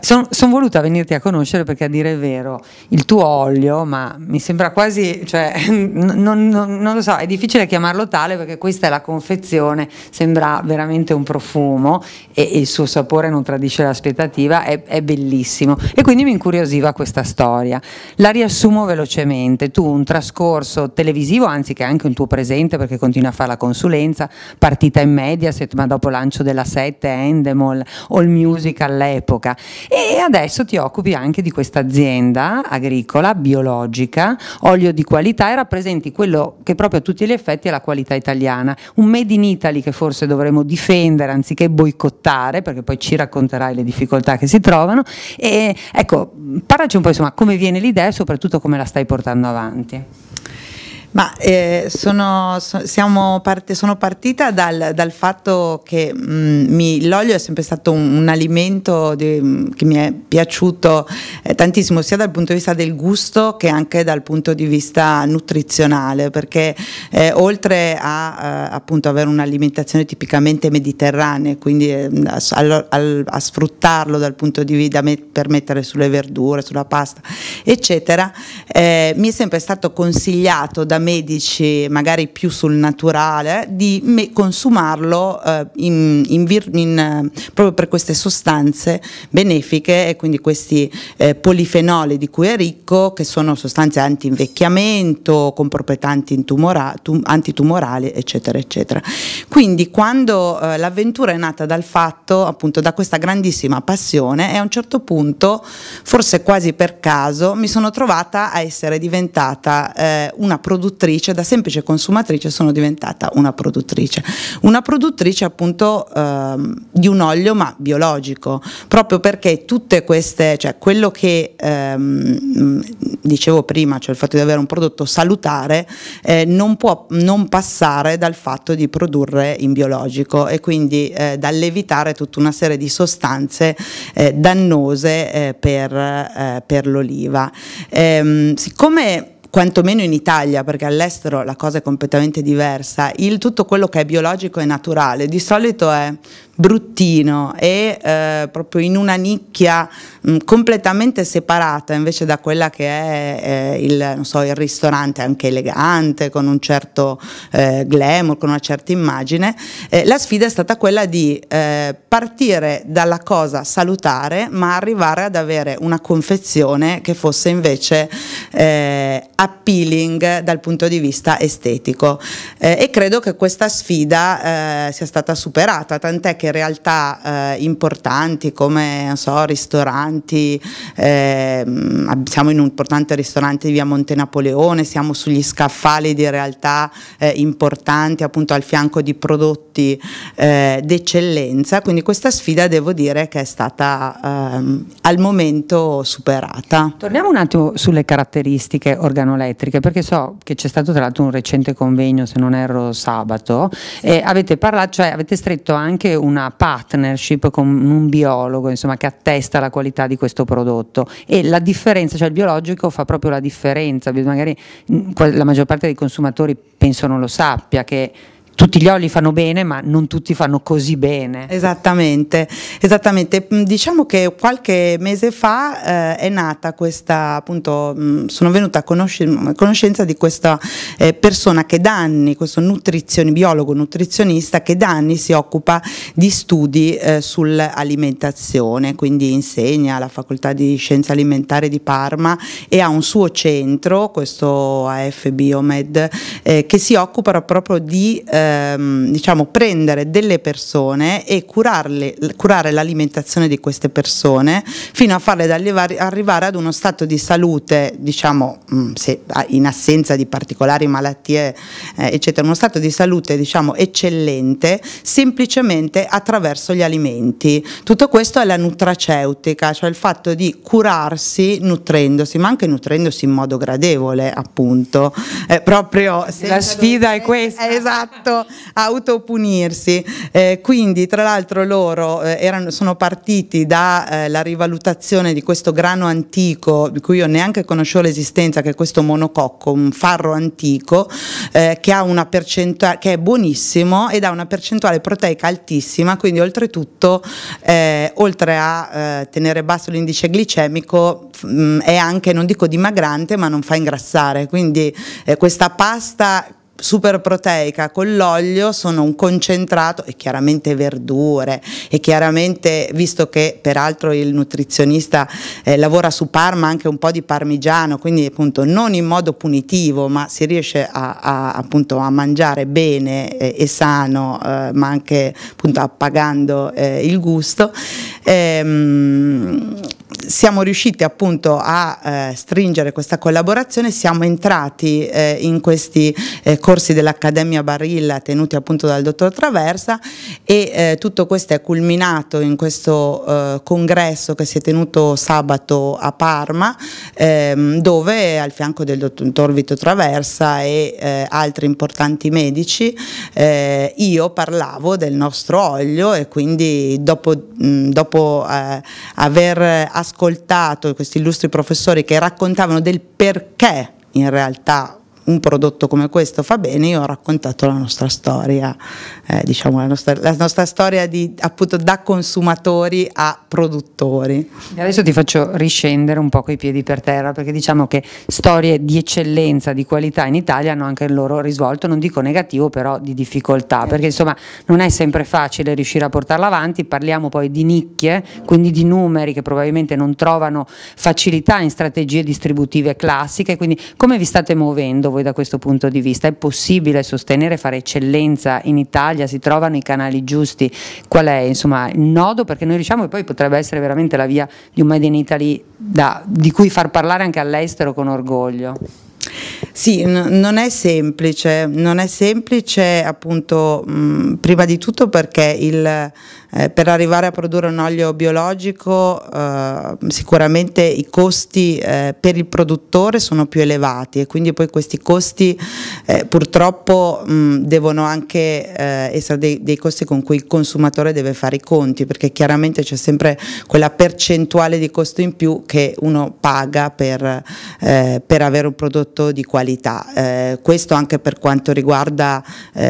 sono son voluta venirti a conoscere perché a dire il vero, il tuo olio, ma mi sembra quasi, cioè, non, non, non, lo so, è difficile chiamarlo tale perché questa è la confezione, sembra veramente un profumo e, e il suo sapore non tradisce l'aspettativa, è, è, bellissimo e quindi mi incuriosiva questa storia. La riassumo velocemente, tu un trascorso televisivo, anziché anche un tuo presente perché continui a fare la consulenza, partita in Mediaset ma dopo lancio della 7, Endemol, All Music all'epoca e adesso ti occupi anche di questa azienda agricola, biologica, olio di qualità e rappresenti quello che proprio a tutti gli effetti è la qualità italiana, un made in Italy che forse dovremmo difendere anziché boicottare perché poi ci racconterai le difficoltà che si trovano e ecco, parlaci un po' insomma come viene l'idea e soprattutto come la stai portando avanti. Ma eh, sono, so, parte, sono, partita dal, dal fatto che mh, mm, mi, l'olio è sempre stato un, un alimento di, mm, che mi è piaciuto eh, tantissimo, sia dal punto di vista del gusto che anche dal punto di vista nutrizionale, perché eh, oltre a eh, appunto, avere un'alimentazione tipicamente mediterranea, quindi a, mm, a, a, sfruttarlo dal punto di vista me, per mettere sulle verdure, sulla pasta, eccetera, eh, mi è sempre stato consigliato da medici magari più sul naturale, di me- consumarlo eh, in, in vir- in, eh, proprio per queste sostanze benefiche e quindi questi eh, polifenoli di cui è ricco, che sono sostanze anti-invecchiamento, con proprietà antitumora- tum- antitumorali, eccetera, eccetera. Quindi quando eh, l'avventura è nata dal fatto, appunto da questa grandissima passione, e a un certo punto, forse quasi per caso, mi sono trovata a essere diventata eh, una produttrice produttrice, da semplice consumatrice sono diventata una produttrice. Una produttrice appunto ehm, di un olio ma biologico, proprio perché tutte queste, cioè quello che ehm, dicevo prima, cioè il fatto di avere un prodotto salutare, eh, non può non passare dal fatto di produrre in biologico e quindi eh, dall'evitare tutta una serie di sostanze eh, dannose eh, per, eh, per l'oliva. Ehm, siccome quantomeno in Italia, perché all'estero la cosa è completamente diversa, il, tutto quello che è biologico e naturale di solito è bruttino e eh, proprio in una nicchia mh, completamente separata invece da quella che è eh, il, so, il, ristorante anche elegante con un certo eh, glamour, con una certa immagine, eh, la sfida è stata quella di eh, partire dalla cosa salutare ma arrivare ad avere una confezione che fosse invece eh, appealing dal punto di vista estetico e credo che questa sfida sia stata superata, tant'è che che realtà eh, importanti come so, ristoranti, eh, siamo in un importante ristorante di via Monte Napoleone, siamo sugli scaffali di realtà eh, importanti appunto al fianco di prodotti eh, d'eccellenza, quindi questa sfida devo dire che è stata ehm, al momento superata. Torniamo un attimo sulle caratteristiche organolettriche perché so che c'è stato tra l'altro un recente convegno se non erro sabato e avete parlato, cioè avete stretto anche un una partnership con un biologo insomma, che attesta la qualità di questo prodotto e la differenza, cioè il biologico fa proprio la differenza, magari mm, la maggior parte dei consumatori penso non lo sappia che tutti gli oli fanno bene, ma non tutti fanno così bene. Esattamente, esattamente. Mm, diciamo che qualche mese fa eh, è nata questa, appunto, mh, mm, sono venuta a conosc- mm, conoscenza di questa eh, persona che da anni, questo nutrizion- biologo nutrizionista, che da anni si occupa di studi eh, sull'alimentazione, quindi insegna alla Facoltà di Scienze Alimentari di Parma e ha un suo centro, questo AF Biomed, eh, che si occupa proprio di eh, ehm, diciamo, prendere delle persone e curarle, curare l'alimentazione di queste persone fino a farle arrivare ad uno stato di salute, diciamo, mm, se, in assenza di particolari malattie, eh, eccetera, uno stato di salute diciamo, eccellente semplicemente attraverso gli alimenti. Tutto questo è la nutraceutica, cioè il fatto di curarsi nutrendosi, ma anche nutrendosi in modo gradevole, appunto. Eh, proprio la sfida è questa. Esatto autopunirsi. Eh, quindi, tra l'altro, loro eh, erano, sono partiti dalla eh, rivalutazione di questo grano antico, di cui io neanche conoscevo l'esistenza, che è questo monococco, un farro antico, eh, che, ha una che è buonissimo ed ha una percentuale proteica altissima, quindi oltretutto, eh, oltre a eh, tenere basso l'indice glicemico, mh, mm, è anche, non dico dimagrante, ma non fa ingrassare. Quindi questa pasta super proteica con l'olio sono un concentrato e chiaramente verdure e chiaramente visto che peraltro il nutrizionista eh, lavora su Parma anche un po' di parmigiano quindi appunto non in modo punitivo ma si riesce a, a, appunto, a mangiare bene eh, e sano eh, ma anche appunto appagando eh, il gusto ehm, siamo riusciti appunto a eh, stringere questa collaborazione, siamo entrati eh, in questi eh, corsi dell'Accademia Barilla tenuti appunto dal dottor Traversa e eh, tutto questo è culminato in questo eh, congresso che si è tenuto sabato a Parma ehm, dove al fianco del dottor Vito Traversa e eh, altri importanti medici io parlavo del nostro olio e quindi dopo, mh, dopo aver ascoltato ascoltato questi illustri professori che raccontavano del perché in realtà un prodotto come questo fa bene, io ho raccontato la nostra storia, eh, diciamo la nostra, la nostra storia di, appunto da consumatori a produttori. Adesso ti faccio riscendere un po' coi piedi per terra perché diciamo che storie di eccellenza, di qualità in Italia hanno anche il loro risvolto, non dico negativo però di difficoltà, perché insomma non è sempre facile riuscire a portarla avanti, parliamo poi di nicchie, quindi di numeri che probabilmente non trovano facilità in strategie distributive classiche, quindi come vi state muovendo? voi da questo punto di vista? È possibile sostenere, e fare eccellenza in Italia? Si trovano i canali giusti? Qual è insomma, il nodo? Perché noi diciamo che poi potrebbe essere veramente la via di un Made in Italy da, di cui far parlare anche all'estero con orgoglio. Sì, non è semplice, non è semplice appunto mh, prima di tutto perché il eh, per arrivare a produrre un olio biologico eh, sicuramente i costi eh, per il produttore sono più elevati e quindi poi questi costi eh, purtroppo mh, devono anche eh, essere dei, dei, costi con cui il consumatore deve fare i conti perché chiaramente c'è sempre quella percentuale di costo in più che uno paga per, eh, per avere un prodotto di qualità. questo anche per quanto riguarda,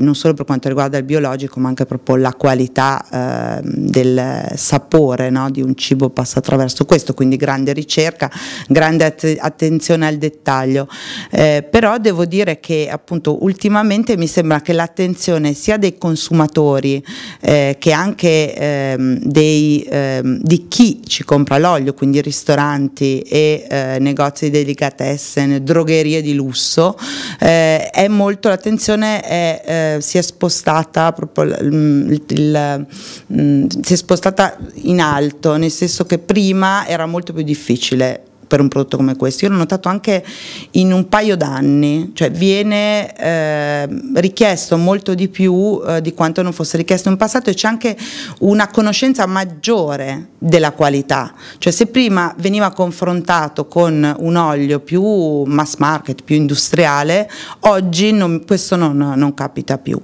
non solo per quanto riguarda il biologico ma anche proprio la qualità Ehm, del, sapore no, di un cibo passa attraverso questo, quindi grande ricerca, grande att- attenzione al dettaglio. Eh, però devo dire che appunto ultimamente mi sembra che l'attenzione sia dei consumatori eh, che anche ehm, dei, ehm, di chi ci compra l'olio, quindi ristoranti e eh, negozi di delicatessen, drogherie di lusso, eh, è molto l'attenzione è, eh, si è spostata proprio mm, il, il, il mh, mm, si è spostata in alto, nel senso che prima era molto più difficile per un prodotto come questo. Io l'ho notato anche in un paio d'anni, cioè viene eh, richiesto molto di più eh, di quanto non fosse richiesto in passato e c'è anche una conoscenza maggiore della qualità, cioè se prima veniva confrontato con un olio più mass market, più industriale, oggi non, questo non, non capita più.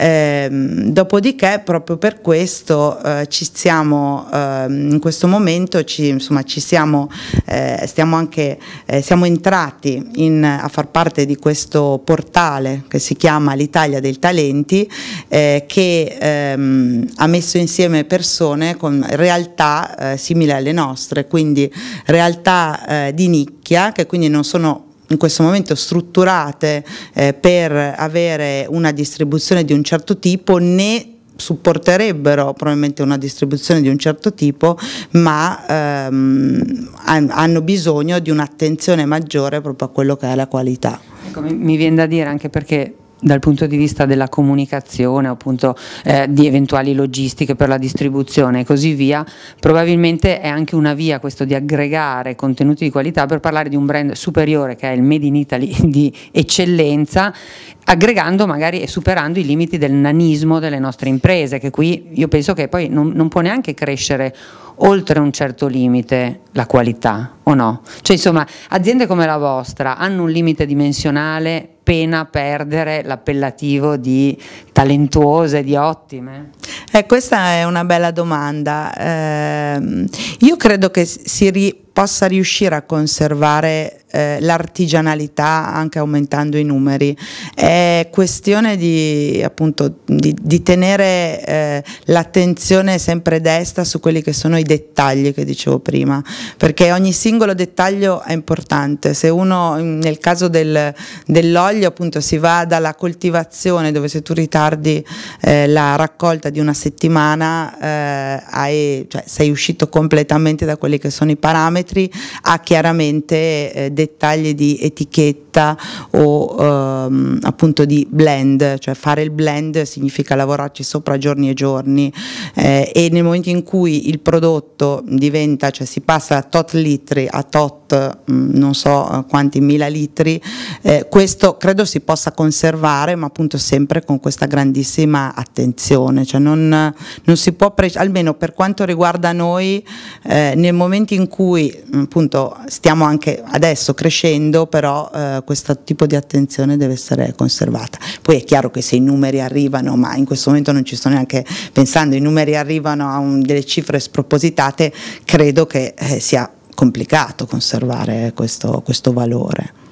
Ehm, dopodiché proprio per questo eh, ci stiamo ehm, in questo momento, ci, insomma, ci siamo, eh, stiamo anche, eh, siamo entrati in, a far parte di questo portale che si chiama l'Italia dei Talenti che ehm, ha messo insieme persone con realtà simili alle nostre, quindi realtà di nicchia che quindi non sono in questo momento strutturate eh, per avere una distribuzione di un certo tipo né supporterebbero probabilmente una distribuzione di un certo tipo, ma ehm, hanno bisogno di un'attenzione maggiore proprio a quello che è la qualità. Ecco, mi, mi viene da dire anche perché dal punto di vista della comunicazione, appunto eh, di eventuali logistiche per la distribuzione e così via, probabilmente è anche una via questo di aggregare contenuti di qualità per parlare di un brand superiore che è il Made in Italy di eccellenza, aggregando magari e superando i limiti del nanismo delle nostre imprese, che qui io penso che poi non, non può neanche crescere oltre un certo limite la qualità o no? Cioè insomma aziende come la vostra hanno un limite dimensionale appena perdere l'appellativo di talentuose, di ottime? Eh, questa è una bella domanda. Eh, io credo che si ri possa riuscire a conservare eh, l'artigianalità anche aumentando i numeri. È questione di, appunto, di, di tenere eh, l'attenzione sempre desta su quelli che sono i dettagli che dicevo prima, perché ogni singolo dettaglio è importante. Se uno, nel caso del, dell'olio, appunto, si va dalla coltivazione dove se tu ritardi guardi eh, la raccolta di una settimana eh, hai, cioè, sei uscito completamente da quelli che sono i parametri, ha chiaramente eh, dettagli di etichette frutta o ehm, appunto di blend, cioè fare il blend significa lavorarci sopra giorni e giorni eh, e nel momento in cui il prodotto diventa, cioè si passa da tot litri a tot mh, mm, non so eh, quanti mila litri, eh, questo credo si possa conservare ma appunto sempre con questa grandissima attenzione, cioè non, non si può, pre- almeno per quanto riguarda noi, eh, nel momento in cui mm, appunto stiamo anche adesso crescendo però eh, questo tipo di attenzione deve essere conservata. Poi è chiaro che se i numeri arrivano, ma in questo momento non ci sto neanche pensando, i numeri arrivano a un, delle cifre spropositate, credo che eh, sia complicato conservare questo, questo valore.